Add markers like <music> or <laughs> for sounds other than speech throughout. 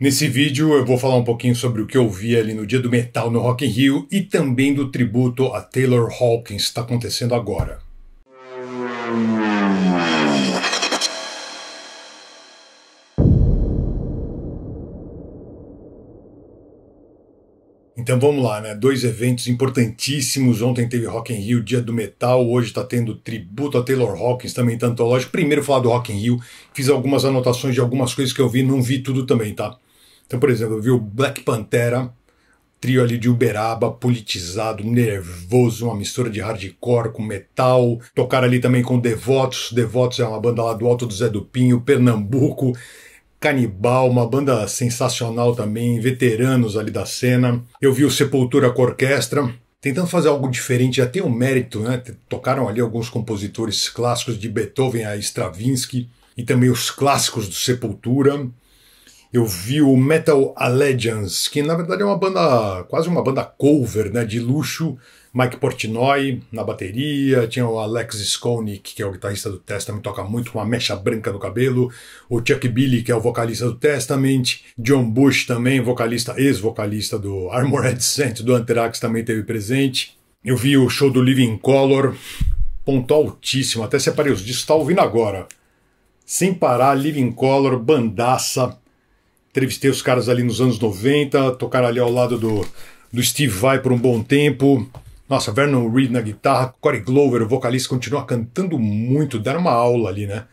Nesse vídeo eu vou falar um pouquinho sobre o que eu vi ali no dia do metal no Rock in Rio e também do tributo a Taylor Hawkins que está acontecendo agora. Então vamos lá, né? Dois eventos importantíssimos. Ontem teve Rock in Rio, Dia do Metal. Hoje está tendo tributo a Taylor Hawkins, também tanto lógico. Primeiro falar do Rock in Rio. Fiz algumas anotações de algumas coisas que eu vi, não vi tudo também, tá? Então, por exemplo, eu vi o Black Pantera, trio ali de Uberaba, politizado, nervoso, uma mistura de hardcore com metal. Tocaram ali também com Devotos. Devotos é uma banda lá do Alto do Zé do Pinho, Pernambuco. Canibal, uma banda sensacional também, veteranos ali da cena. Eu vi o Sepultura com orquestra, tentando fazer algo diferente, já tem um mérito, né? Tocaram ali alguns compositores clássicos de Beethoven a Stravinsky e também os clássicos do Sepultura eu vi o Metal Allegiance, que na verdade é uma banda, quase uma banda cover, né, de luxo. Mike Portnoy na bateria, tinha o Alex Skolnick, que é o guitarrista do Testament, toca muito com uma mecha branca no cabelo, o Chuck Billy, que é o vocalista do Testament, John Bush também, vocalista, ex-vocalista do Armored <laughs> Saint, do Anthrax, também teve presente. Eu vi o show do Living Color, ponto altíssimo, até separei os discos, tá ouvindo agora. Sem parar, Living Color, bandaça, Entrevistei os caras ali nos anos 90, tocaram ali ao lado do, do Steve Vai por um bom tempo. Nossa, Vernon Reed na guitarra, Corey Glover, o vocalista, continua cantando muito, deram uma aula ali, né?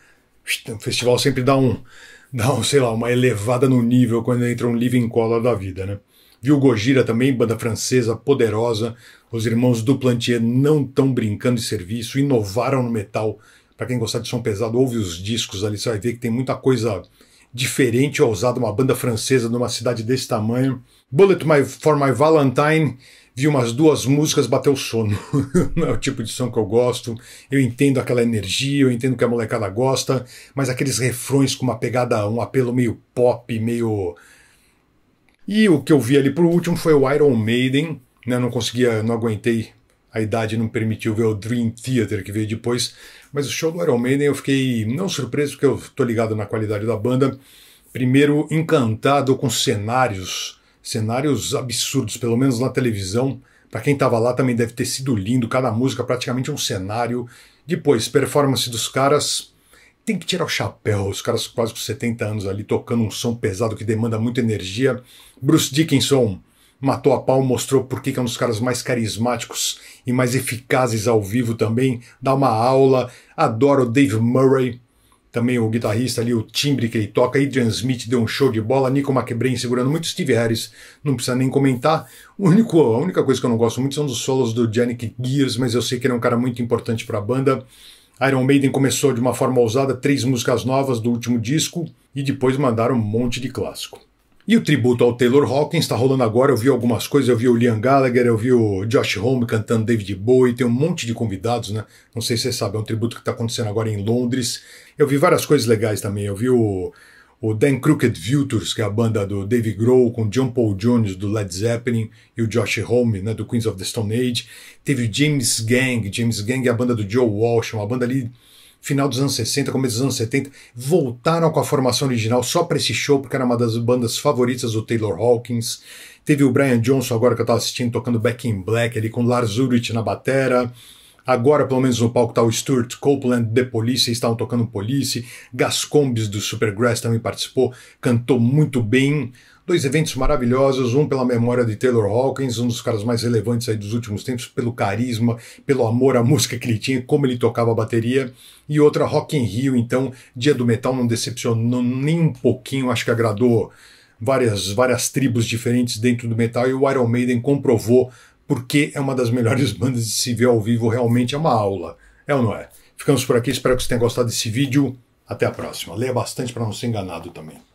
O festival sempre dá um, <laughs> dá um, sei lá, uma elevada no nível quando entra um living color da vida, né? Viu Gojira também, banda francesa poderosa. Os irmãos do Plantier não estão brincando de serviço, inovaram no metal. Para quem gostar de som pesado, ouve os discos ali, você vai ver que tem muita coisa diferente ou ousado, uma banda francesa numa cidade desse tamanho. Bullet My, for My Valentine, vi umas duas músicas, bateu sono. Não <laughs> é o tipo de som que eu gosto. Eu entendo aquela energia, eu entendo que a molecada gosta, mas aqueles refrões com uma pegada, um apelo meio pop, meio. E o que eu vi ali por último foi o Iron Maiden, né? Não conseguia, não aguentei a idade não permitiu ver o Dream Theater que veio depois, mas o show do Iron Maiden eu fiquei não surpreso porque eu tô ligado na qualidade da banda. Primeiro encantado com cenários, cenários absurdos, pelo menos na televisão. Para quem estava lá também deve ter sido lindo, cada música praticamente um cenário. Depois, performance dos caras, tem que tirar o chapéu. Os caras quase com 70 anos ali tocando um som pesado que demanda muita energia. Bruce Dickinson matou a pau, mostrou por que é um dos caras mais carismáticos e mais eficazes ao vivo também, dá uma aula, adoro o Dave Murray, também o guitarrista ali, o timbre que ele toca, Adrian Smith deu um show de bola, Nico McBrain segurando muito, Steve Harris, não precisa nem comentar. O único, a única coisa que eu não gosto muito são os solos do Yannick Gears, mas eu sei que ele é um cara muito importante para a banda. Iron Maiden começou de uma forma ousada, três músicas novas do último disco, e depois mandaram um monte de clássico. E o tributo ao Taylor Hawkins está rolando agora. Eu vi algumas coisas, eu vi o Liam Gallagher, eu vi o Josh Homme cantando David Bowie, tem um monte de convidados, né? Não sei se você sabe, é um tributo que está acontecendo agora em Londres. Eu vi várias coisas legais também. Eu vi o, o Dan Crooked Vultures, que é a banda do Dave Grohl, com John Paul Jones do Led Zeppelin e o Josh Homme, né, do Queens of the Stone Age. Teve o James Gang, James Gang é a banda do Joe Walsh, uma banda ali final dos anos 60, começo dos anos 70, voltaram com a formação original só para esse show, porque era uma das bandas favoritas do Taylor Hawkins. Teve o Brian Johnson, agora que eu tava assistindo, tocando Back in Black, ali com Lars Ulrich na batera. Agora, pelo menos no palco, está o Stuart Copeland, The Police, eles estavam tocando Police. Gascombes, do Supergrass, também participou, cantou muito bem. Dois eventos maravilhosos, um pela memória de Taylor Hawkins, um dos caras mais relevantes aí dos últimos tempos, pelo carisma, pelo amor à <laughs> música que ele tinha, como ele tocava a bateria, e outra Rock in Rio, então, Dia do Metal não decepcionou nem um pouquinho, acho que agradou várias, várias tribos diferentes dentro do metal, e o Iron Maiden comprovou porque é uma das melhores <laughs> bandas de se ver ao vivo, realmente é uma aula. É ou não é? Ficamos por aqui, espero que vocês tenham gostado desse vídeo. Até a próxima. Leia bastante para não ser enganado também.